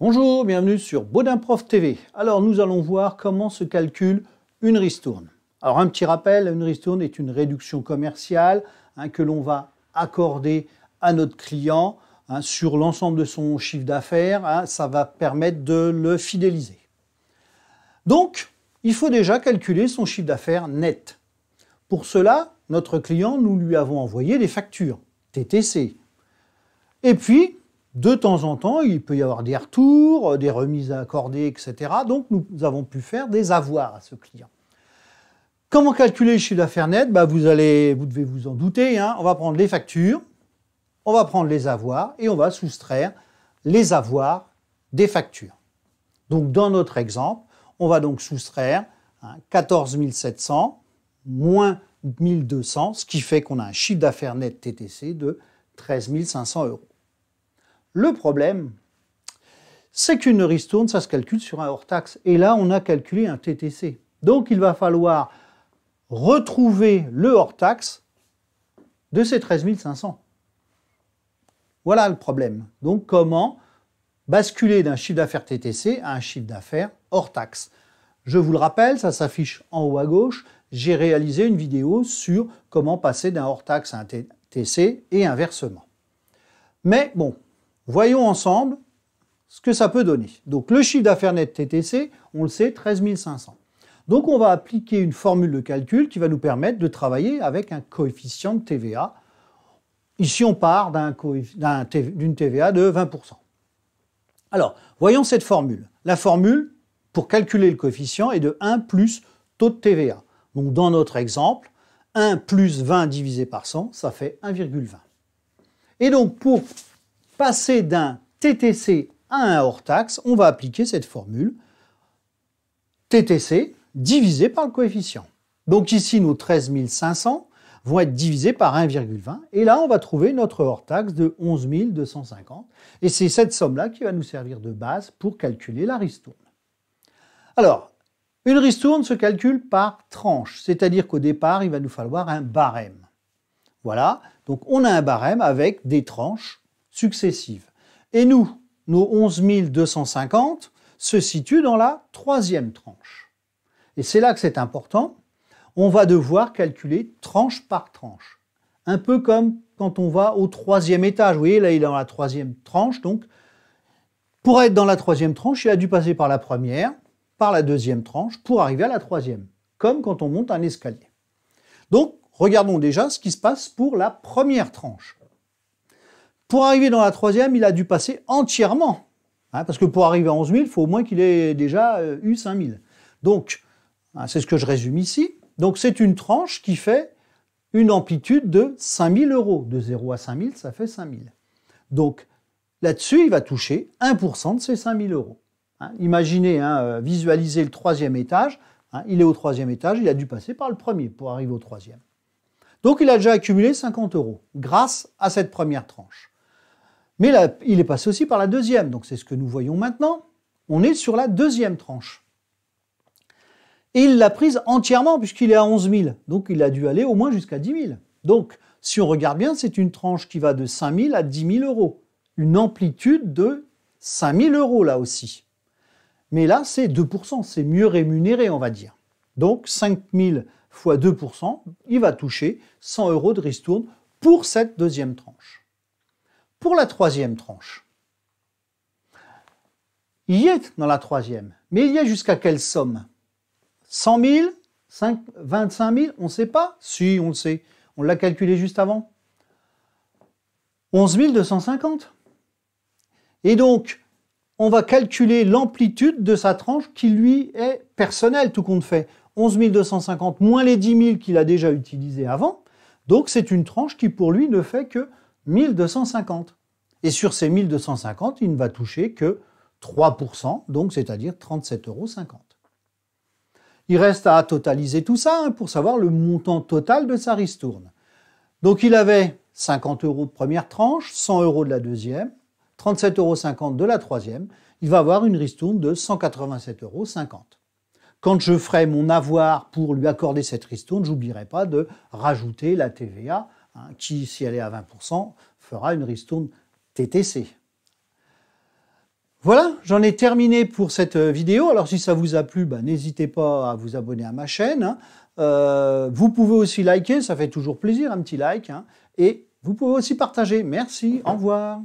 Bonjour, bienvenue sur Baudin Prof TV. Alors nous allons voir comment se calcule une ristourne. Alors un petit rappel, une ristourne est une réduction commerciale hein, que l'on va accorder à notre client hein, sur l'ensemble de son chiffre d'affaires. Hein, ça va permettre de le fidéliser. Donc il faut déjà calculer son chiffre d'affaires net. Pour cela, notre client, nous lui avons envoyé des factures, TTC. Et puis, de temps en temps, il peut y avoir des retours, euh, des remises à accorder, etc. Donc, nous avons pu faire des avoirs à ce client. Comment calculer le chiffre d'affaires net bah, vous, allez, vous devez vous en douter. Hein. On va prendre les factures, on va prendre les avoirs et on va soustraire les avoirs des factures. Donc, dans notre exemple, on va donc soustraire 14 hein, 700 moins 1200, ce qui fait qu'on a un chiffre d'affaires net TTC de 13 500 euros. Le problème, c'est qu'une ristourne, ça se calcule sur un hors-taxe. Et là, on a calculé un TTC. Donc, il va falloir retrouver le hors-taxe de ces 13 500. Voilà le problème. Donc, comment basculer d'un chiffre d'affaires TTC à un chiffre d'affaires hors-taxe Je vous le rappelle, ça s'affiche en haut à gauche. J'ai réalisé une vidéo sur comment passer d'un hors-taxe à un TTC et inversement. Mais bon, Voyons ensemble ce que ça peut donner. Donc le chiffre d'affaires net TTC, on le sait, 13 500. Donc on va appliquer une formule de calcul qui va nous permettre de travailler avec un coefficient de TVA. Ici, on part d'une TVA de 20%. Alors, voyons cette formule. La formule, pour calculer le coefficient, est de 1 plus taux de TVA. Donc dans notre exemple, 1 plus 20 divisé par 100, ça fait 1,20. Et donc pour passer d'un TTC à un hors-taxe, on va appliquer cette formule TTC divisé par le coefficient. Donc ici, nos 13 500 vont être divisés par 1,20. Et là, on va trouver notre hors-taxe de 11 250. Et c'est cette somme-là qui va nous servir de base pour calculer la ristourne. Alors, une ristourne se calcule par tranche, c'est-à-dire qu'au départ, il va nous falloir un barème. Voilà, donc on a un barème avec des tranches successives. Et nous, nos 11 250 se situent dans la troisième tranche. Et c'est là que c'est important. On va devoir calculer tranche par tranche. Un peu comme quand on va au troisième étage. Vous voyez, là, il est dans la troisième tranche. Donc, pour être dans la troisième tranche, il a dû passer par la première, par la deuxième tranche, pour arriver à la troisième. Comme quand on monte un escalier. Donc, regardons déjà ce qui se passe pour la première tranche. Pour arriver dans la troisième, il a dû passer entièrement. Hein, parce que pour arriver à 11 000, il faut au moins qu'il ait déjà euh, eu 5 000. Donc, hein, c'est ce que je résume ici. Donc, c'est une tranche qui fait une amplitude de 5 000 euros. De 0 à 5 000, ça fait 5 000. Donc, là-dessus, il va toucher 1% de ces 5 000 euros. Hein, imaginez, euh, visualisez le troisième étage. il est au troisième étage, il a dû passer par le premier pour arriver au troisième. Donc, il a déjà accumulé 50 euros grâce à cette première tranche. Mais là, il est passé aussi par la deuxième, donc c'est ce que nous voyons maintenant. On est sur la deuxième tranche. Et il l'a prise entièrement puisqu'il est à 11 000, donc il a dû aller au moins jusqu'à 10 000. Donc, si on regarde bien, c'est une tranche qui va de 5 000 à 10 000 euros. Une amplitude de 5 000 euros là aussi. Mais là, c'est 2%, c'est mieux rémunéré, on va dire. Donc, 5 000 fois 2%, il va toucher 100 euros de ristourne pour cette deuxième tranche. Pour la troisième tranche, il y est dans la troisième, mais il y a jusqu'à quelle somme 100 000 25 000 On ne sait pas Si, on le sait. On l'a calculé juste avant. 11 250. Et donc, on va calculer l'amplitude de sa tranche qui, lui, est personnelle, tout compte fait. 11 250 moins les 10 000 qu'il a déjà utilisés avant. Donc, c'est une tranche qui, pour lui, ne fait que 1250. Et sur ces 1250, il ne va toucher que 3%, donc c'est-à-dire 37,50 euros. Il reste à totaliser tout ça hein, pour savoir le montant total de sa ristourne. Donc il avait 50 euros de première tranche, 100 euros de la deuxième, 37,50 euros de la troisième. Il va avoir une ristourne de 187,50 euros. Quand je ferai mon avoir pour lui accorder cette ristourne, j'oublierai pas de rajouter la TVA, hein, qui, si elle est à 20%, fera une ristourne voilà, j'en ai terminé pour cette euh, vidéo. Alors si ça vous a plu, bah, n'hésitez pas à vous abonner à ma chaîne. Hein. Euh, vous pouvez aussi liker, ça fait toujours plaisir, un petit like. Hein. Et vous pouvez aussi partager. Merci, au revoir.